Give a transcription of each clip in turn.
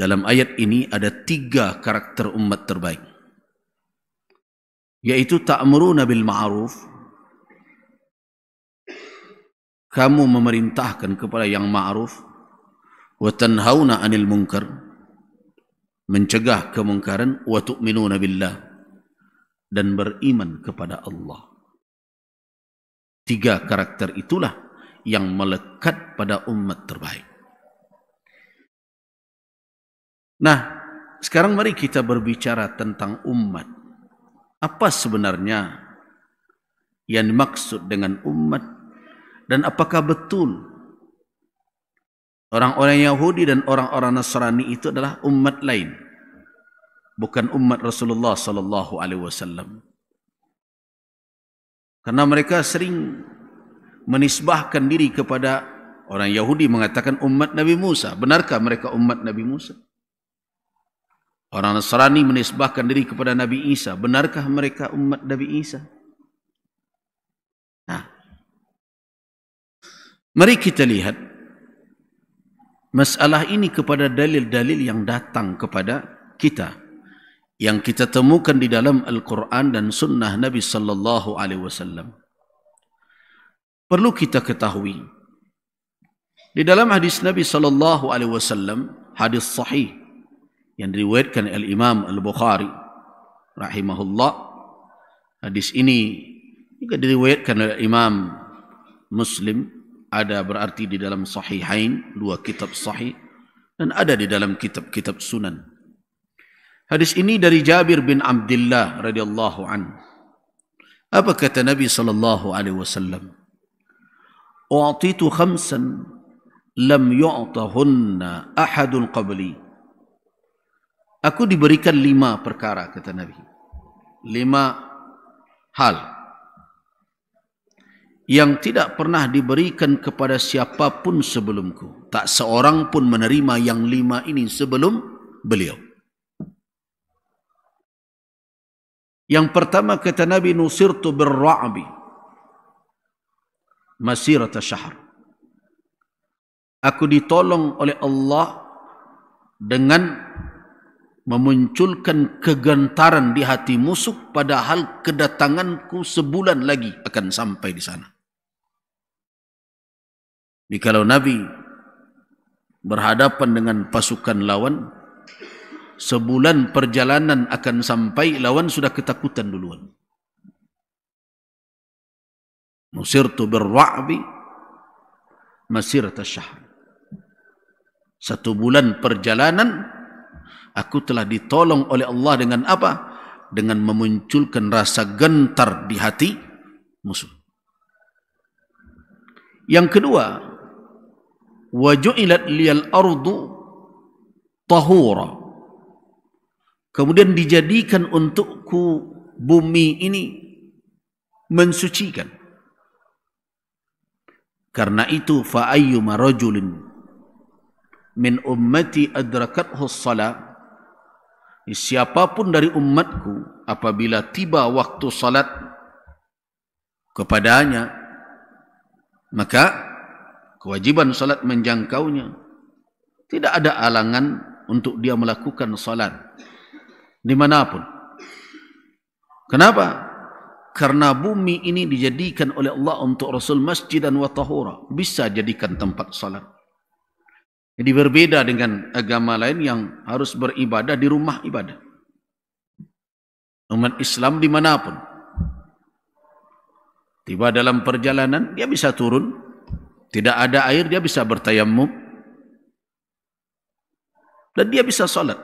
dalam ayat ini ada tiga karakter umat terbaik yaitu ta'muruna bil ma'ruf kamu memerintahkan kepada yang ma'ruf wa tanhauna 'anil munkar mencegah kemungkaran wa tu'minuna billah dan beriman kepada Allah tiga karakter itulah yang melekat pada umat terbaik Nah, sekarang mari kita berbicara tentang umat. Apa sebenarnya yang dimaksud dengan umat? Dan apakah betul orang-orang Yahudi dan orang-orang Nasrani itu adalah umat lain? Bukan umat Rasulullah sallallahu alaihi wasallam. Karena mereka sering menisbahkan diri kepada orang Yahudi mengatakan umat Nabi Musa. Benarkah mereka umat Nabi Musa? Orang Nasrani menisbahkan diri kepada Nabi Isa. Benarkah mereka umat Nabi Isa? Nah. Mari kita lihat masalah ini kepada dalil-dalil yang datang kepada kita yang kita temukan di dalam Al-Quran dan Sunnah Nabi Sallallahu Alaihi Wasallam. Perlu kita ketahui di dalam hadis Nabi Sallallahu Alaihi Wasallam hadis Sahih yang diriwayatkan oleh Imam Al-Bukhari rahimahullah. Hadis ini juga diriwayatkan oleh Imam Muslim ada berarti di dalam sahihain dua kitab sahih dan ada di dalam kitab-kitab sunan. Hadis ini dari Jabir bin Abdullah radhiyallahu an. Apa kata Nabi sallallahu alaihi wasallam? "U'titu khamsan lam yu'tahunna ahadun qabli." Aku diberikan lima perkara kata Nabi. Lima hal yang tidak pernah diberikan kepada siapapun sebelumku. Tak seorang pun menerima yang lima ini sebelum beliau. Yang pertama kata Nabi Nusirtu birra'bi. Masirata syahr. Aku ditolong oleh Allah dengan memunculkan kegentaran di hati musuh padahal kedatanganku sebulan lagi akan sampai di sana. Jadi Nabi berhadapan dengan pasukan lawan, sebulan perjalanan akan sampai lawan sudah ketakutan duluan. Musir tu berwa'bi masirat syahr. Satu bulan perjalanan aku telah ditolong oleh Allah dengan apa? Dengan memunculkan rasa gentar di hati musuh. Yang kedua, wajilat liyal ardu tahura. Kemudian dijadikan untukku bumi ini mensucikan. Karena itu fa ayyuma rajulin min ummati adrakathu as-salat Ya, siapapun dari umatku apabila tiba waktu salat kepadanya maka kewajiban salat menjangkaunya tidak ada alangan untuk dia melakukan salat dimanapun kenapa? karena bumi ini dijadikan oleh Allah untuk Rasul masjid dan watahura bisa jadikan tempat salat jadi berbeda dengan agama lain yang harus beribadah di rumah ibadah. Umat Islam dimanapun. Tiba dalam perjalanan, dia bisa turun. Tidak ada air, dia bisa bertayamum. Dan dia bisa sholat.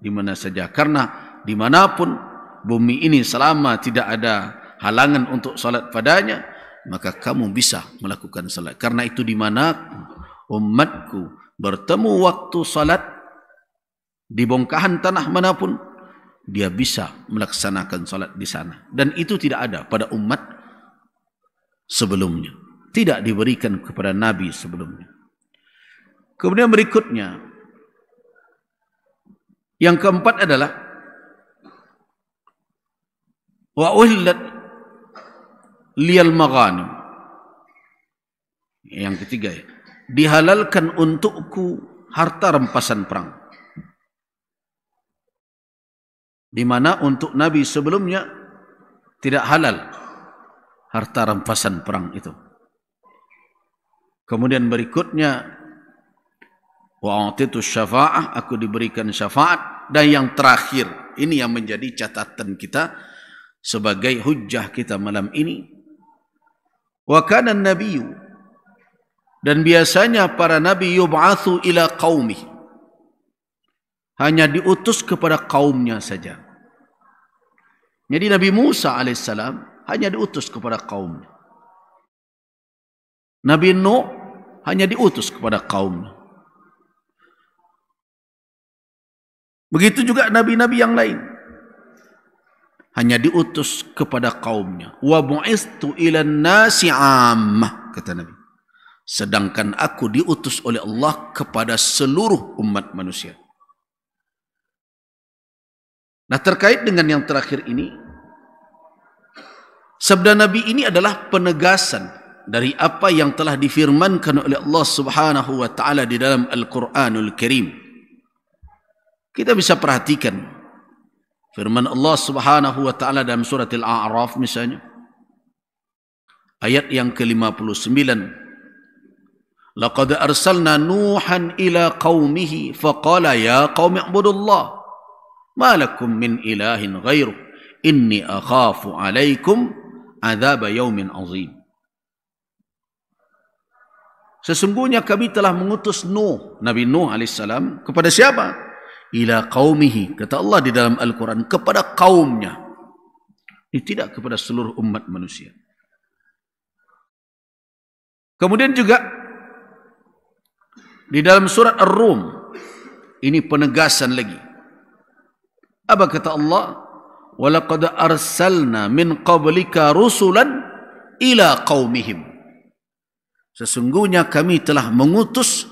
Di mana saja. Karena dimanapun bumi ini selama tidak ada halangan untuk sholat padanya, maka kamu bisa melakukan sholat. Karena itu dimana umatku bertemu waktu salat di bongkahan tanah manapun dia bisa melaksanakan salat di sana dan itu tidak ada pada umat sebelumnya tidak diberikan kepada nabi sebelumnya kemudian berikutnya yang keempat adalah wa uhillat liyal maghanim yang ketiga ya dihalalkan untukku harta rempasan perang. Di mana untuk Nabi sebelumnya tidak halal harta rempasan perang itu. Kemudian berikutnya wa wa'atitu syafa'ah aku diberikan syafaat dan yang terakhir ini yang menjadi catatan kita sebagai hujjah kita malam ini wa kana an dan biasanya para nabi yub'athu ila qaumi hanya diutus kepada kaumnya saja jadi nabi Musa AS hanya diutus kepada kaumnya nabi Nuh hanya diutus kepada kaumnya begitu juga nabi-nabi yang lain hanya diutus kepada kaumnya wa bu'istu ila nasi kata nabi sedangkan aku diutus oleh Allah kepada seluruh umat manusia. Nah, terkait dengan yang terakhir ini, sabda Nabi ini adalah penegasan dari apa yang telah difirmankan oleh Allah Subhanahu wa taala di dalam Al-Qur'anul Karim. Kita bisa perhatikan firman Allah Subhanahu wa taala dalam surat Al-A'raf misalnya ayat yang ke-59 لقد أرسلنا نوحا إلى قومه فقال يا قوم اعبدوا الله ما لكم من إله غيره إني أخاف عليكم عذاب يوم عظيم Sesungguhnya kami telah mengutus Nuh, Nabi Nuh AS kepada siapa? Ila qaumihi, kata Allah di dalam Al-Quran, kepada kaumnya. Ini tidak kepada seluruh umat manusia. Kemudian juga di dalam surat Ar-Rum ini penegasan lagi apa kata Allah walaqad arsalna min qablika rusulan ila qaumihim sesungguhnya kami telah mengutus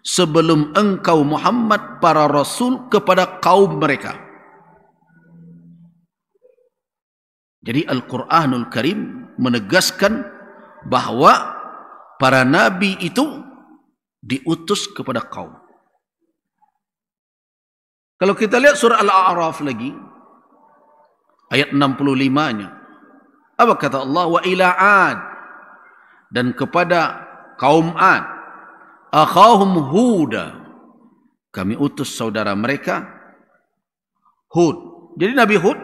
sebelum engkau Muhammad para rasul kepada kaum mereka jadi Al-Qur'anul Karim menegaskan bahawa para nabi itu diutus kepada kaum. Kalau kita lihat surah Al-A'raf lagi ayat 65-nya. Apa kata Allah wa ila ad dan kepada kaum ad akhahum huda kami utus saudara mereka Hud. Jadi Nabi Hud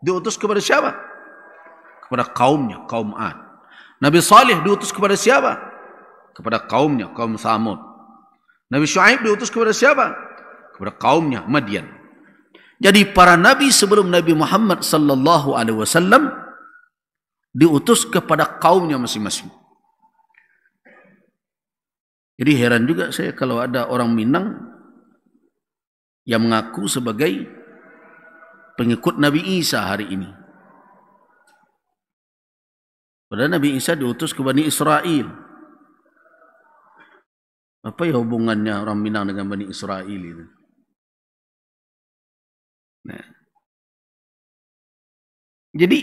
diutus kepada siapa? Kepada kaumnya, kaum Ad. Nabi Salih diutus kepada siapa? kepada kaumnya, kaum Samud. Nabi Shu'aib diutus kepada siapa? Kepada kaumnya, Madian. Jadi para nabi sebelum Nabi Muhammad sallallahu alaihi wasallam diutus kepada kaumnya masing-masing. Jadi heran juga saya kalau ada orang Minang yang mengaku sebagai pengikut Nabi Isa hari ini. Padahal Nabi Isa diutus ke Bani Israel. Apa ya hubungannya orang Minang dengan Bani Israel ini? Nah. Jadi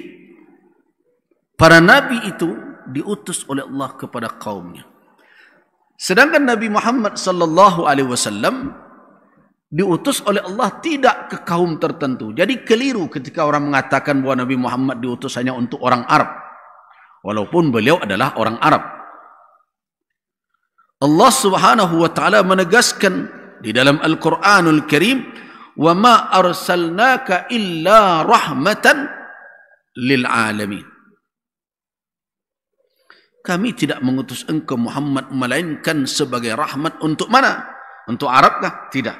para nabi itu diutus oleh Allah kepada kaumnya. Sedangkan Nabi Muhammad sallallahu alaihi wasallam diutus oleh Allah tidak ke kaum tertentu. Jadi keliru ketika orang mengatakan bahwa Nabi Muhammad diutus hanya untuk orang Arab. Walaupun beliau adalah orang Arab. Allah Subhanahu wa taala menegaskan di dalam Al-Qur'anul Karim wa ma arsalnaka illa rahmatan lil alamin kami tidak mengutus engkau Muhammad melainkan sebagai rahmat untuk mana? Untuk Arab kah? Tidak.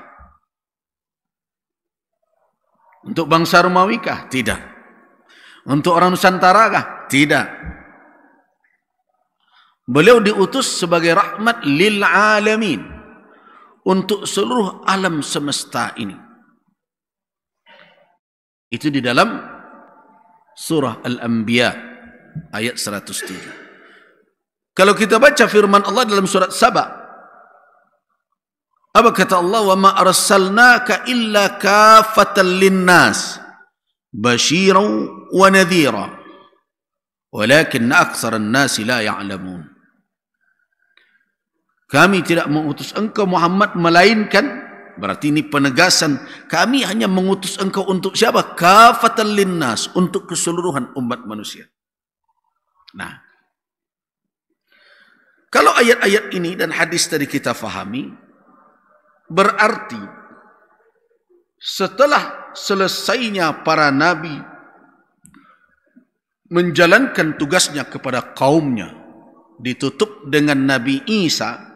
Untuk bangsa Romawi kah? Tidak. Untuk orang Nusantara kah? Tidak. Beliau diutus sebagai rahmat lil alamin untuk seluruh alam semesta ini. Itu di dalam surah Al-Anbiya ayat 103. Kalau kita baca firman Allah dalam surat Saba, apa kata Allah? Wa ma arsalnaka illa kafatan linnas bashiran wa nadhira. Walakin aktsara an-nas la ya'lamun kami tidak mengutus engkau Muhammad melainkan berarti ini penegasan kami hanya mengutus engkau untuk siapa kafatan linnas untuk keseluruhan umat manusia nah kalau ayat-ayat ini dan hadis tadi kita fahami berarti setelah selesainya para nabi menjalankan tugasnya kepada kaumnya ditutup dengan nabi Isa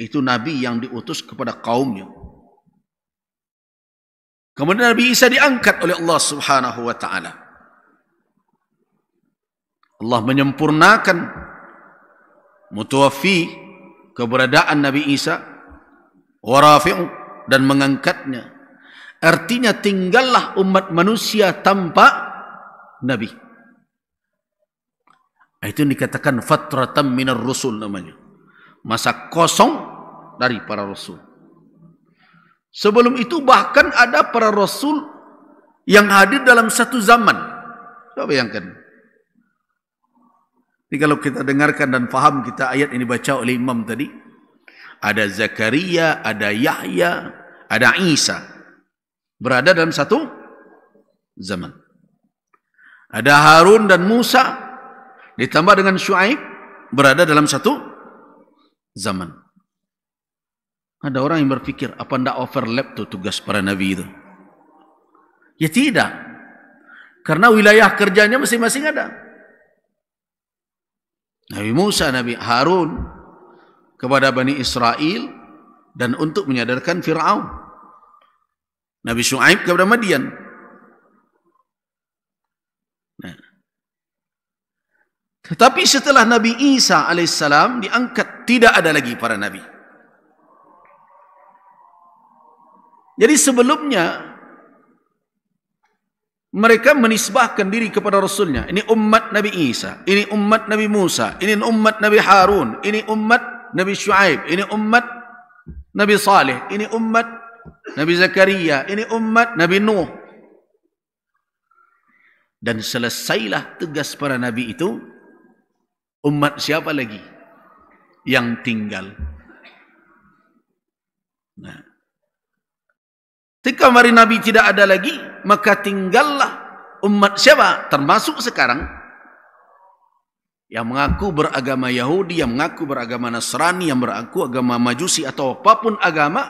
itu nabi yang diutus kepada kaumnya. Kemudian Nabi Isa diangkat oleh Allah Subhanahu wa taala. Allah menyempurnakan mutawaffi keberadaan Nabi Isa warafi'u dan mengangkatnya. Artinya tinggallah umat manusia tanpa Nabi. Itu dikatakan fatratan minar rusul namanya masa kosong dari para rasul. Sebelum itu bahkan ada para rasul yang hadir dalam satu zaman. Coba bayangkan. Jadi kalau kita dengarkan dan faham kita ayat ini baca oleh imam tadi. Ada Zakaria, ada Yahya, ada Isa. Berada dalam satu zaman. Ada Harun dan Musa. Ditambah dengan Shu'aib. Berada dalam satu zaman zaman. Ada orang yang berpikir, apa tidak overlap tuh tugas para nabi itu? Ya tidak. Karena wilayah kerjanya masing-masing ada. Nabi Musa, Nabi Harun kepada Bani Israel dan untuk menyadarkan Fir'aun. Nabi Shu'aib kepada Madian Tetapi setelah Nabi Isa AS diangkat, tidak ada lagi para Nabi. Jadi sebelumnya, mereka menisbahkan diri kepada Rasulnya. Ini umat Nabi Isa, ini umat Nabi Musa, ini umat Nabi Harun, ini umat Nabi Shu'aib, ini umat Nabi Saleh, ini umat Nabi Zakaria, ini umat Nabi Nuh. Dan selesailah tegas para Nabi itu umat siapa lagi yang tinggal? Nah. Ketika mari Nabi tidak ada lagi, maka tinggallah umat siapa? Termasuk sekarang yang mengaku beragama Yahudi, yang mengaku beragama Nasrani, yang mengaku agama Majusi atau apapun agama,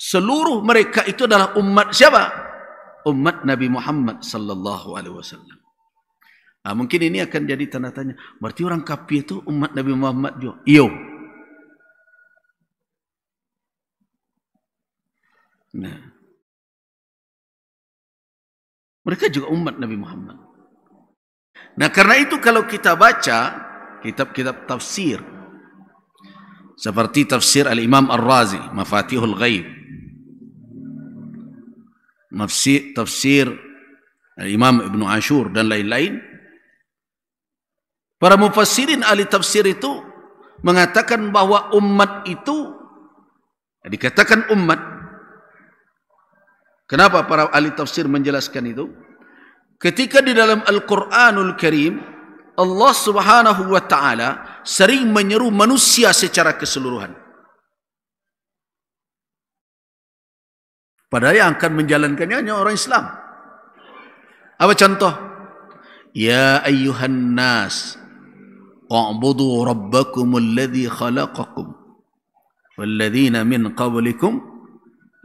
seluruh mereka itu adalah umat siapa? Umat Nabi Muhammad sallallahu alaihi wasallam. Ha, mungkin ini akan jadi tanda tanya. Berarti orang kafir itu umat Nabi Muhammad juga. Iyo. Nah. Mereka juga umat Nabi Muhammad. Nah, karena itu kalau kita baca kitab-kitab tafsir seperti tafsir Al-Imam Ar-Razi, Mafatihul Ghaib. Tafsir, tafsir Al-Imam Ibn Ashur dan lain-lain Para mufassirin ahli tafsir itu mengatakan bahwa umat itu dikatakan umat. Kenapa para ahli tafsir menjelaskan itu? Ketika di dalam Al-Qur'anul Karim Allah Subhanahu wa taala sering menyeru manusia secara keseluruhan. Padahal yang akan menjalankannya hanya orang Islam. Apa contoh? Ya ayyuhan nas, واعبدوا ربكم الذي خلقكم والذين من قبلكم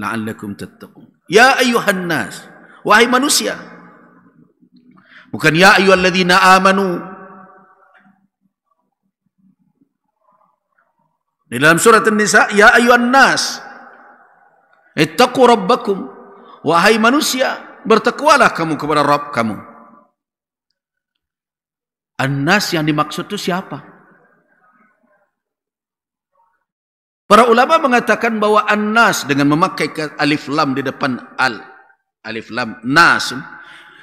لعلكم تتقون يا أيها الناس wahai manusia bukan ya ayyuhalladzina amanu di dalam surat An-Nisa ya ayyuhan nas ittaqu rabbakum wahai manusia bertakwalah kamu kepada Rabb kamu Anas yang dimaksud itu siapa? Para ulama mengatakan bahwa Anas dengan memakai alif lam di depan al alif lam nas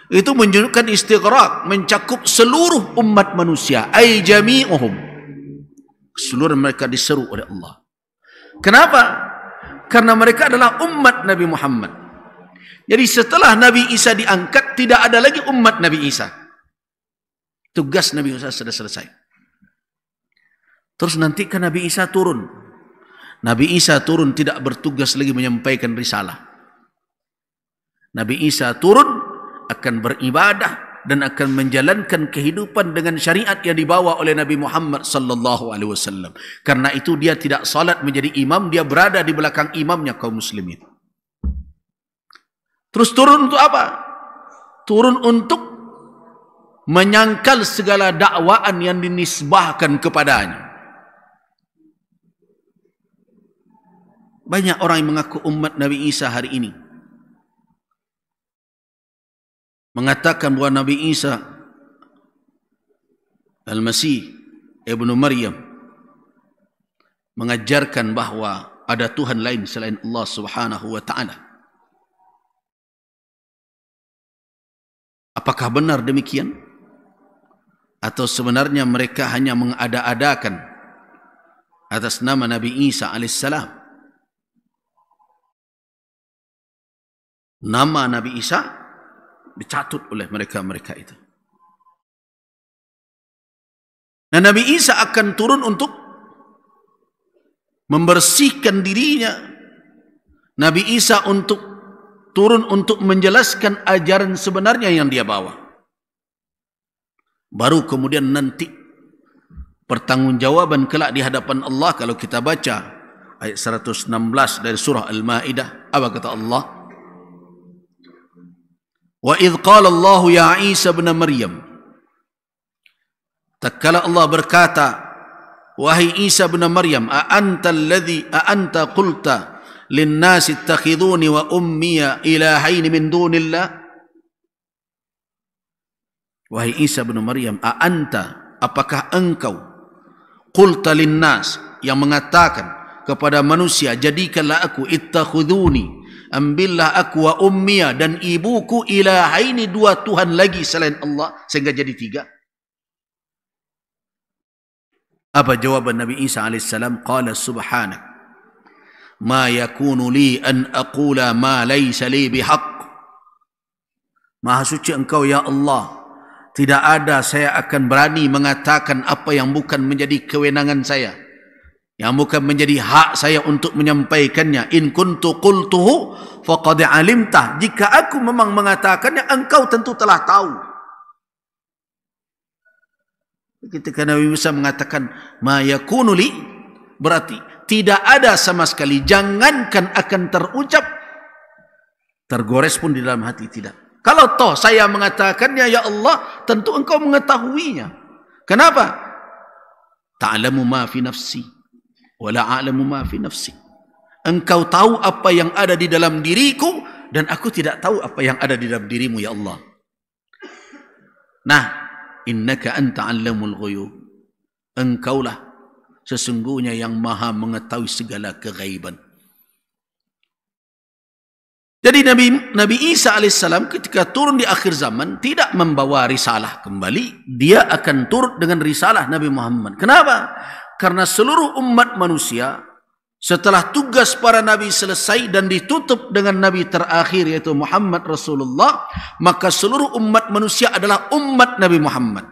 itu menunjukkan istighraq mencakup seluruh umat manusia ai jami'uhum seluruh mereka diseru oleh Allah kenapa karena mereka adalah umat Nabi Muhammad jadi setelah Nabi Isa diangkat tidak ada lagi umat Nabi Isa Tugas Nabi Isa sudah selesai. Terus nanti kan Nabi Isa turun. Nabi Isa turun tidak bertugas lagi menyampaikan risalah. Nabi Isa turun akan beribadah dan akan menjalankan kehidupan dengan syariat yang dibawa oleh Nabi Muhammad sallallahu alaihi wasallam. Karena itu dia tidak salat menjadi imam, dia berada di belakang imamnya kaum muslimin. Terus turun untuk apa? Turun untuk menyangkal segala dakwaan yang dinisbahkan kepadanya. Banyak orang yang mengaku umat Nabi Isa hari ini. Mengatakan bahawa Nabi Isa Al-Masih Ibnu Maryam mengajarkan bahawa ada Tuhan lain selain Allah Subhanahu wa taala. Apakah benar demikian? atau sebenarnya mereka hanya mengada-adakan atas nama Nabi Isa alaihissalam. Nama Nabi Isa dicatut oleh mereka-mereka itu. Dan Nabi Isa akan turun untuk membersihkan dirinya. Nabi Isa untuk turun untuk menjelaskan ajaran sebenarnya yang dia bawa baru kemudian nanti pertanggungjawaban kelak di hadapan Allah kalau kita baca ayat 116 dari surah Al-Maidah apa kata Allah Wa id qala Allah ya Isa ibn Maryam Takala Allah berkata wahai Isa ibn Maryam a anta alladhi a anta qulta lin nasi ittakhiduni wa ummiya ilahain min dunillah Wahai Isa bin Maryam, a anta, apakah engkau qulta linnas yang mengatakan kepada manusia jadikanlah aku ittakhuduni ambillah aku wa ummiya dan ibuku ilahaini dua tuhan lagi selain Allah sehingga jadi tiga apa jawaban Nabi Isa AS qala subhanak ma yakunu li an aqula ma laysa li bihaq maha suci engkau ya Allah tidak ada saya akan berani mengatakan apa yang bukan menjadi kewenangan saya. Yang bukan menjadi hak saya untuk menyampaikannya. In kuntu qultuhu faqad alimta. Jika aku memang mengatakannya, engkau tentu telah tahu. Ketika Nabi Musa mengatakan, Ma yakunu berarti tidak ada sama sekali. Jangankan akan terucap, tergores pun di dalam hati tidak. Kalau toh saya mengatakannya ya Allah, tentu engkau mengetahuinya. Kenapa? Ta'lamu ma fi nafsi wa la a'lamu ma fi nafsi. Engkau tahu apa yang ada di dalam diriku dan aku tidak tahu apa yang ada di dalam dirimu ya Allah. Nah, innaka anta 'allamul ghuyub. Engkaulah sesungguhnya yang maha mengetahui segala kegaiban. Jadi Nabi Nabi Isa AS ketika turun di akhir zaman tidak membawa risalah kembali. Dia akan turun dengan risalah Nabi Muhammad. Kenapa? Karena seluruh umat manusia setelah tugas para Nabi selesai dan ditutup dengan Nabi terakhir yaitu Muhammad Rasulullah. Maka seluruh umat manusia adalah umat Nabi Muhammad.